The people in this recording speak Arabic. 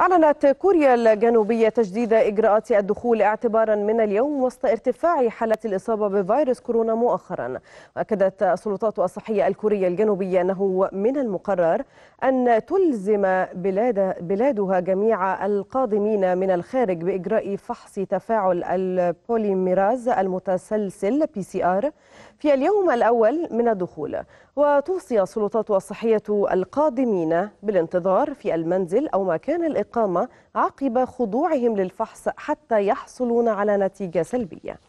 أعلنت كوريا الجنوبية تجديد إجراءات الدخول اعتبارا من اليوم وسط ارتفاع حالة الإصابة بفيروس كورونا مؤخرا وأكدت السلطات الصحية الكورية الجنوبية أنه من المقرر أن تلزم بلاد بلادها جميع القادمين من الخارج بإجراء فحص تفاعل البوليميراز المتسلسل بي سي آر في اليوم الأول من الدخول وتوصي السلطات الصحية القادمين بالانتظار في المنزل أو مكان الإقامة الإقامة عقب خضوعهم للفحص حتى يحصلون على نتيجة سلبية